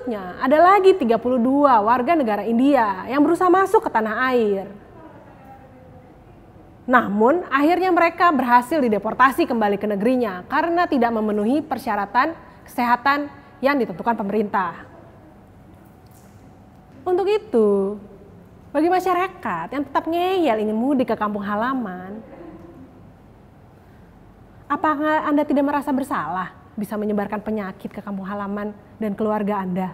Selanjutnya, ada lagi 32 warga negara India yang berusaha masuk ke tanah air. Namun, akhirnya mereka berhasil dideportasi kembali ke negerinya karena tidak memenuhi persyaratan kesehatan yang ditentukan pemerintah. Untuk itu, bagi masyarakat yang tetap ngeyel ingin mudik ke kampung halaman, apakah Anda tidak merasa bersalah? bisa menyebarkan penyakit ke kampung halaman dan keluarga Anda.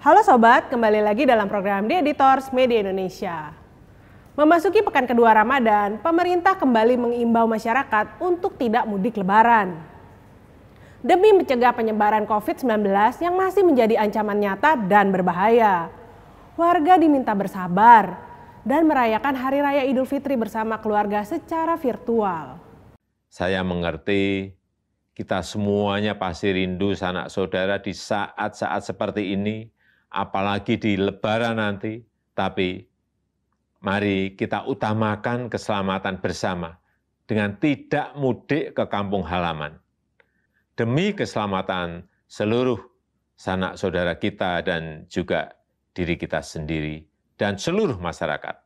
Halo sobat, kembali lagi dalam program The Editors Media Indonesia. Memasuki pekan kedua Ramadan, pemerintah kembali mengimbau masyarakat untuk tidak mudik lebaran demi mencegah penyebaran COVID-19 yang masih menjadi ancaman nyata dan berbahaya. Warga diminta bersabar dan merayakan Hari Raya Idul Fitri bersama keluarga secara virtual. Saya mengerti kita semuanya pasti rindu sanak saudara di saat-saat seperti ini, apalagi di lebaran nanti, tapi mari kita utamakan keselamatan bersama dengan tidak mudik ke kampung halaman demi keselamatan seluruh sanak saudara kita dan juga diri kita sendiri dan seluruh masyarakat.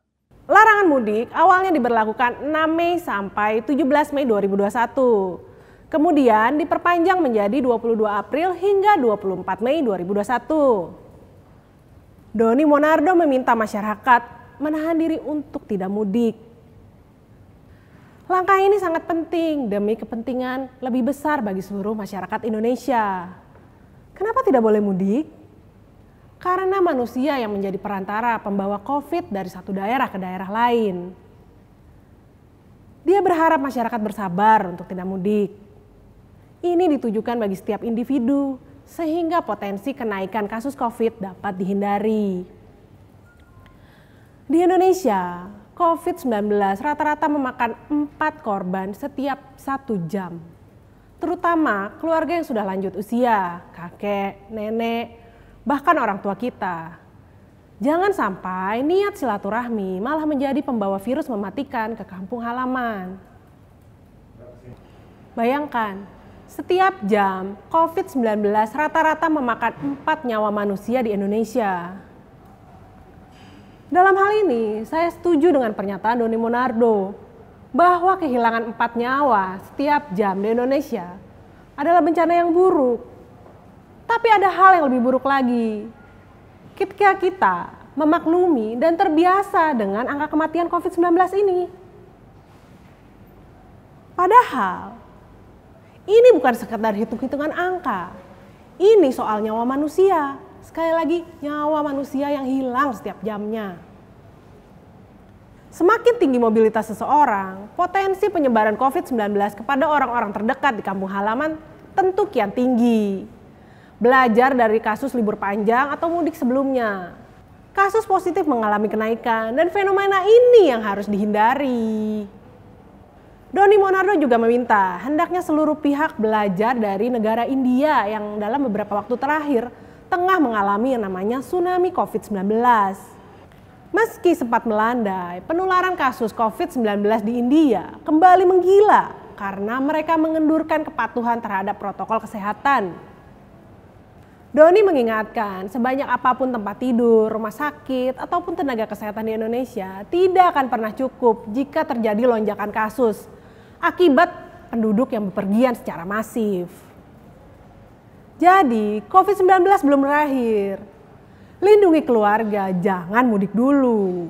Larangan mudik awalnya diberlakukan 6 Mei sampai 17 Mei 2021. Kemudian diperpanjang menjadi 22 April hingga 24 Mei 2021. Doni Monardo meminta masyarakat menahan diri untuk tidak mudik Langkah ini sangat penting demi kepentingan lebih besar bagi seluruh masyarakat Indonesia. Kenapa tidak boleh mudik? Karena manusia yang menjadi perantara pembawa COVID dari satu daerah ke daerah lain. Dia berharap masyarakat bersabar untuk tidak mudik. Ini ditujukan bagi setiap individu, sehingga potensi kenaikan kasus COVID dapat dihindari. Di Indonesia, COVID-19 rata-rata memakan empat korban setiap satu jam. Terutama keluarga yang sudah lanjut usia, kakek, nenek, bahkan orang tua kita. Jangan sampai niat silaturahmi malah menjadi pembawa virus mematikan ke kampung halaman. Bayangkan, setiap jam COVID-19 rata-rata memakan empat nyawa manusia di Indonesia. Dalam hal ini, saya setuju dengan pernyataan Doni Monardo bahwa kehilangan empat nyawa setiap jam di Indonesia adalah bencana yang buruk. Tapi ada hal yang lebih buruk lagi. Ketika kita memaklumi dan terbiasa dengan angka kematian COVID-19 ini. Padahal, ini bukan sekedar hitung-hitungan angka. Ini soal nyawa manusia sekali lagi nyawa manusia yang hilang setiap jamnya. Semakin tinggi mobilitas seseorang, potensi penyebaran COVID-19 kepada orang-orang terdekat di kampung halaman tentu kian tinggi. Belajar dari kasus libur panjang atau mudik sebelumnya. Kasus positif mengalami kenaikan dan fenomena ini yang harus dihindari. Doni Monardo juga meminta hendaknya seluruh pihak belajar dari negara India yang dalam beberapa waktu terakhir tengah mengalami yang namanya tsunami COVID-19. Meski sempat melandai, penularan kasus COVID-19 di India kembali menggila karena mereka mengendurkan kepatuhan terhadap protokol kesehatan. Doni mengingatkan, sebanyak apapun tempat tidur, rumah sakit, ataupun tenaga kesehatan di Indonesia tidak akan pernah cukup jika terjadi lonjakan kasus akibat penduduk yang bepergian secara masif. Jadi, COVID-19 belum berakhir Lindungi keluarga, jangan mudik dulu.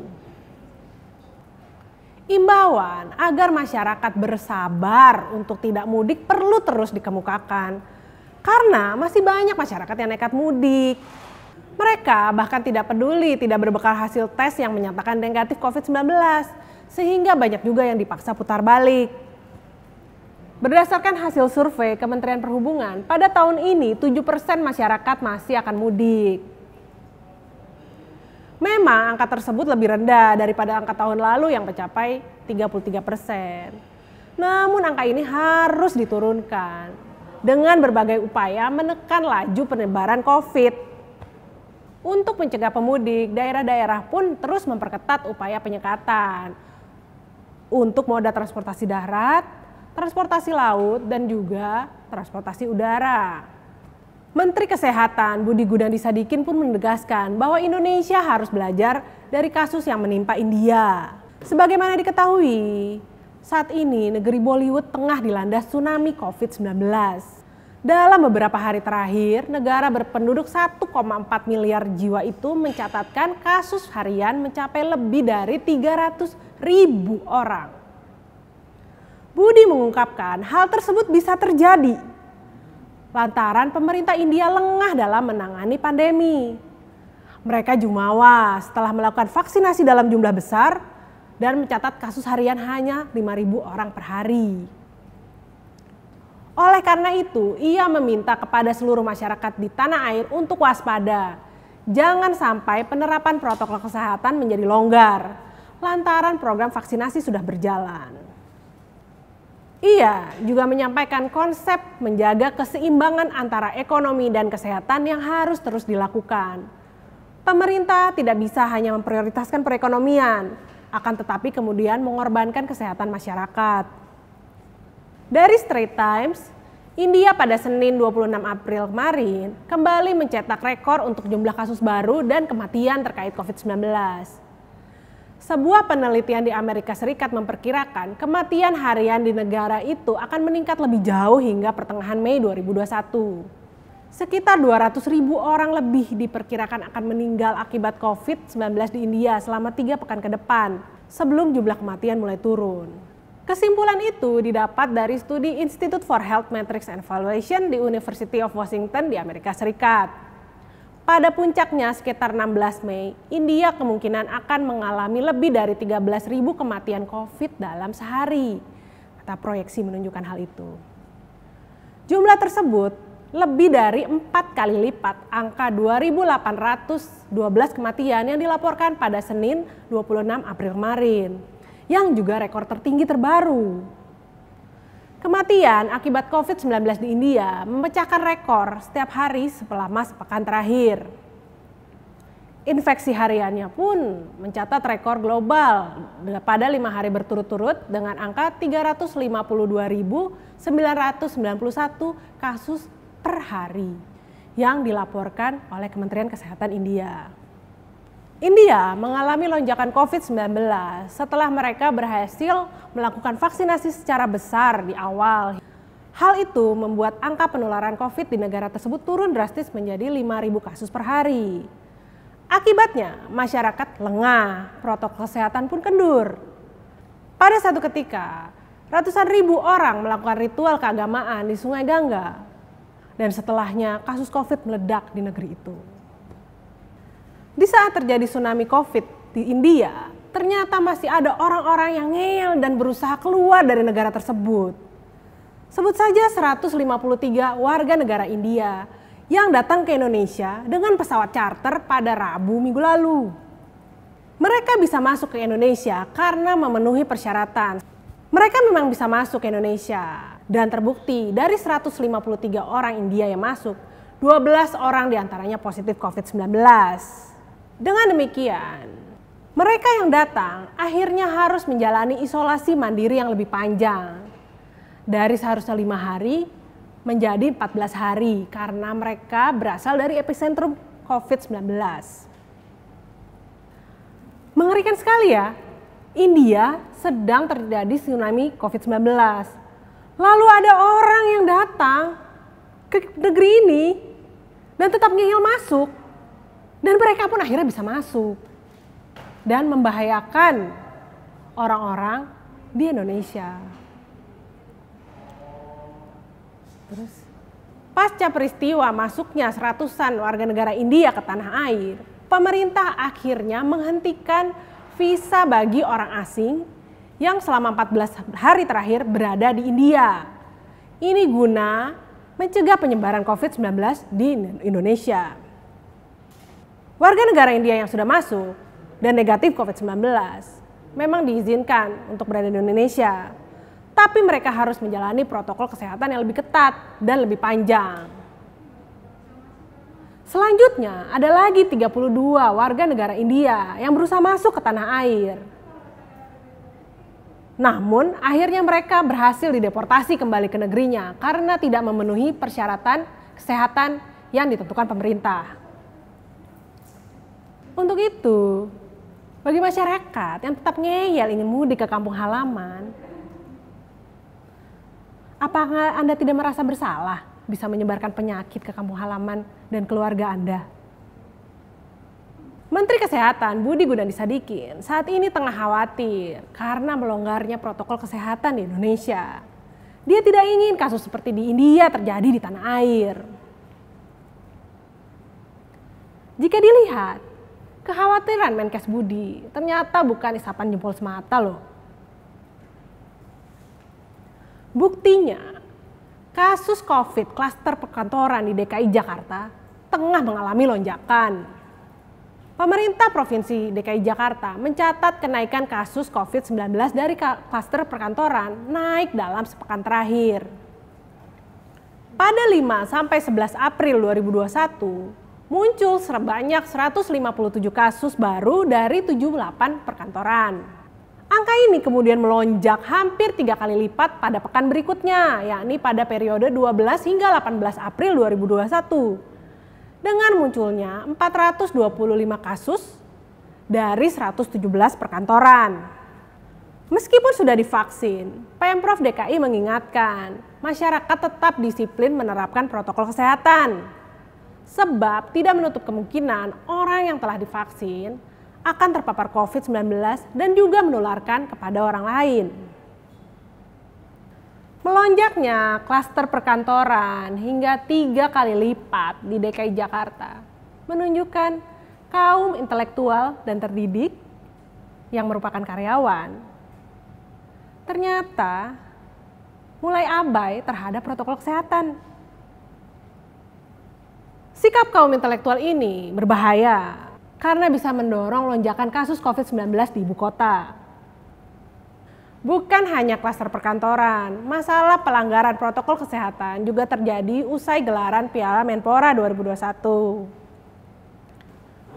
Imbauan agar masyarakat bersabar untuk tidak mudik perlu terus dikemukakan. Karena masih banyak masyarakat yang nekat mudik. Mereka bahkan tidak peduli tidak berbekal hasil tes yang menyatakan negatif COVID-19, sehingga banyak juga yang dipaksa putar balik. Berdasarkan hasil survei Kementerian Perhubungan, pada tahun ini 7% masyarakat masih akan mudik. Memang angka tersebut lebih rendah daripada angka tahun lalu yang mencapai 33 persen. Namun angka ini harus diturunkan dengan berbagai upaya menekan laju penyebaran COVID. Untuk mencegah pemudik, daerah-daerah pun terus memperketat upaya penyekatan. Untuk moda transportasi darat, transportasi laut, dan juga transportasi udara. Menteri Kesehatan Budi Gunadi Sadikin pun menegaskan bahwa Indonesia harus belajar dari kasus yang menimpa India. Sebagaimana diketahui, saat ini negeri Bollywood tengah dilanda tsunami COVID-19. Dalam beberapa hari terakhir, negara berpenduduk 1,4 miliar jiwa itu mencatatkan kasus harian mencapai lebih dari 300 ribu orang. Budi mengungkapkan hal tersebut bisa terjadi lantaran pemerintah India lengah dalam menangani pandemi. Mereka jumawa setelah melakukan vaksinasi dalam jumlah besar dan mencatat kasus harian hanya 5.000 orang per hari. Oleh karena itu, ia meminta kepada seluruh masyarakat di tanah air untuk waspada. Jangan sampai penerapan protokol kesehatan menjadi longgar, lantaran program vaksinasi sudah berjalan. Ia juga menyampaikan konsep menjaga keseimbangan antara ekonomi dan kesehatan yang harus terus dilakukan. Pemerintah tidak bisa hanya memprioritaskan perekonomian, akan tetapi kemudian mengorbankan kesehatan masyarakat. Dari Straits Times, India pada Senin 26 April kemarin kembali mencetak rekor untuk jumlah kasus baru dan kematian terkait COVID-19. Sebuah penelitian di Amerika Serikat memperkirakan kematian harian di negara itu akan meningkat lebih jauh hingga pertengahan Mei 2021. Sekitar 200 ribu orang lebih diperkirakan akan meninggal akibat COVID-19 di India selama tiga pekan ke depan, sebelum jumlah kematian mulai turun. Kesimpulan itu didapat dari studi Institute for Health Metrics and Evaluation di University of Washington di Amerika Serikat. Pada puncaknya sekitar 16 Mei, India kemungkinan akan mengalami lebih dari 13.000 kematian COVID dalam sehari. Kata proyeksi menunjukkan hal itu. Jumlah tersebut lebih dari empat kali lipat angka 2.812 kematian yang dilaporkan pada Senin 26 April kemarin, yang juga rekor tertinggi terbaru. Kematian akibat COVID-19 di India memecahkan rekor setiap hari setelah masa pekan terakhir. Infeksi hariannya pun mencatat rekor global pada lima hari berturut-turut dengan angka 352.991 kasus per hari yang dilaporkan oleh Kementerian Kesehatan India. India mengalami lonjakan COVID-19 setelah mereka berhasil melakukan vaksinasi secara besar di awal. Hal itu membuat angka penularan COVID di negara tersebut turun drastis menjadi 5.000 kasus per hari. Akibatnya, masyarakat lengah, protokol kesehatan pun kendur. Pada satu ketika, ratusan ribu orang melakukan ritual keagamaan di Sungai Gangga. Dan setelahnya, kasus COVID meledak di negeri itu. Di saat terjadi tsunami COVID di India, ternyata masih ada orang-orang yang ngeyel dan berusaha keluar dari negara tersebut. Sebut saja 153 warga negara India yang datang ke Indonesia dengan pesawat charter pada Rabu minggu lalu. Mereka bisa masuk ke Indonesia karena memenuhi persyaratan. Mereka memang bisa masuk ke Indonesia dan terbukti dari 153 orang India yang masuk, 12 orang diantaranya positif COVID-19. Dengan demikian, mereka yang datang akhirnya harus menjalani isolasi mandiri yang lebih panjang. Dari seharusnya lima hari menjadi 14 hari karena mereka berasal dari epicentrum COVID-19. Mengerikan sekali ya, India sedang terjadi tsunami COVID-19. Lalu ada orang yang datang ke negeri ini dan tetap ngehil masuk dan mereka pun akhirnya bisa masuk dan membahayakan orang-orang di Indonesia. Terus pasca peristiwa masuknya seratusan warga negara India ke tanah air, pemerintah akhirnya menghentikan visa bagi orang asing yang selama 14 hari terakhir berada di India. Ini guna mencegah penyebaran COVID-19 di Indonesia warga negara India yang sudah masuk dan negatif COVID-19 memang diizinkan untuk berada di Indonesia. Tapi mereka harus menjalani protokol kesehatan yang lebih ketat dan lebih panjang. Selanjutnya ada lagi 32 warga negara India yang berusaha masuk ke tanah air. Namun akhirnya mereka berhasil dideportasi kembali ke negerinya karena tidak memenuhi persyaratan kesehatan yang ditentukan pemerintah. Untuk itu, bagi masyarakat yang tetap ngeyel ingin mudik ke kampung halaman, apakah Anda tidak merasa bersalah bisa menyebarkan penyakit ke kampung halaman dan keluarga Anda? Menteri Kesehatan Budi Gunadi Sadikin saat ini tengah khawatir karena melonggarnya protokol kesehatan di Indonesia. Dia tidak ingin kasus seperti di India terjadi di tanah air. Jika dilihat, Kekhawatiran Menkes Budi ternyata bukan isapan jempol semata loh. Buktinya, kasus COVID klaster perkantoran di DKI Jakarta tengah mengalami lonjakan. Pemerintah Provinsi DKI Jakarta mencatat kenaikan kasus COVID-19 dari klaster perkantoran naik dalam sepekan terakhir. Pada 5 sampai 11 April 2021, muncul sebanyak 157 kasus baru dari 78 perkantoran. Angka ini kemudian melonjak hampir tiga kali lipat pada pekan berikutnya, yakni pada periode 12 hingga 18 April 2021. Dengan munculnya 425 kasus dari 117 perkantoran. Meskipun sudah divaksin, Pemprov DKI mengingatkan masyarakat tetap disiplin menerapkan protokol kesehatan Sebab tidak menutup kemungkinan orang yang telah divaksin akan terpapar COVID-19 dan juga menularkan kepada orang lain. Melonjaknya klaster perkantoran hingga tiga kali lipat di DKI Jakarta menunjukkan kaum intelektual dan terdidik yang merupakan karyawan ternyata mulai abai terhadap protokol kesehatan Sikap kaum intelektual ini berbahaya karena bisa mendorong lonjakan kasus COVID-19 di ibu kota. Bukan hanya klaster perkantoran, masalah pelanggaran protokol kesehatan juga terjadi usai gelaran Piala Menpora 2021.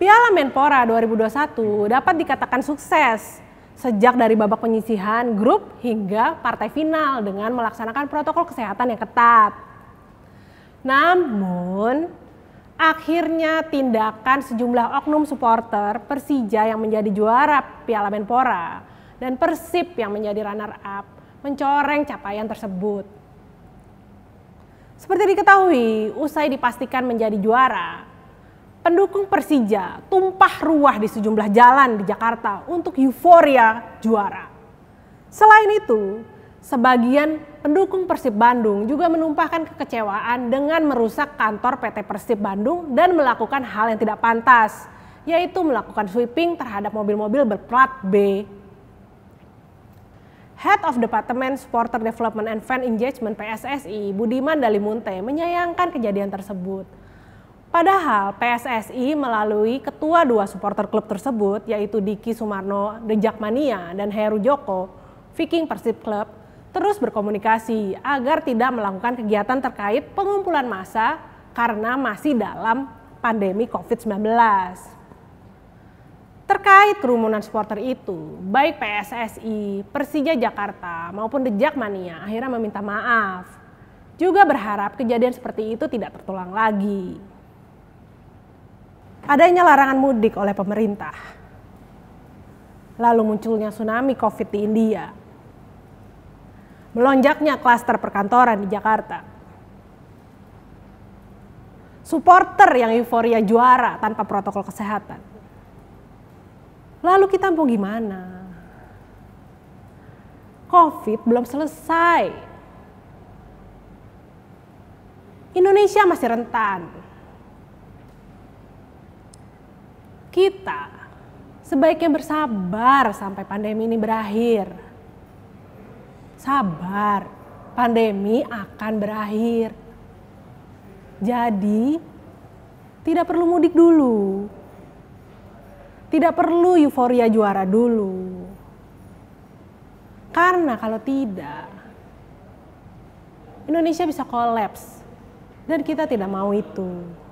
Piala Menpora 2021 dapat dikatakan sukses sejak dari babak penyisihan grup hingga partai final dengan melaksanakan protokol kesehatan yang ketat. Namun, Akhirnya tindakan sejumlah oknum supporter Persija yang menjadi juara Piala Menpora dan Persib yang menjadi runner up mencoreng capaian tersebut. Seperti diketahui, usai dipastikan menjadi juara, pendukung Persija tumpah ruah di sejumlah jalan di Jakarta untuk euforia juara. Selain itu, sebagian pendukung Persib Bandung juga menumpahkan kekecewaan dengan merusak kantor PT Persib Bandung dan melakukan hal yang tidak pantas, yaitu melakukan sweeping terhadap mobil-mobil berplat B. Head of Department Supporter Development and Fan Engagement PSSI, Budiman Dalimunte, menyayangkan kejadian tersebut. Padahal PSSI melalui ketua dua supporter klub tersebut, yaitu Diki Sumarno Dejakmania dan Heru Joko, Viking Persib Club, terus berkomunikasi agar tidak melakukan kegiatan terkait pengumpulan massa karena masih dalam pandemi COVID-19. Terkait kerumunan supporter itu, baik PSSI, Persija Jakarta maupun The Jakmania akhirnya meminta maaf. Juga berharap kejadian seperti itu tidak tertulang lagi. Adanya larangan mudik oleh pemerintah. Lalu munculnya tsunami COVID di India melonjaknya klaster perkantoran di Jakarta. Supporter yang euforia juara tanpa protokol kesehatan. Lalu kita mau gimana? COVID belum selesai. Indonesia masih rentan. Kita sebaiknya bersabar sampai pandemi ini berakhir sabar, pandemi akan berakhir. Jadi, tidak perlu mudik dulu. Tidak perlu euforia juara dulu. Karena kalau tidak, Indonesia bisa kolaps. Dan kita tidak mau itu.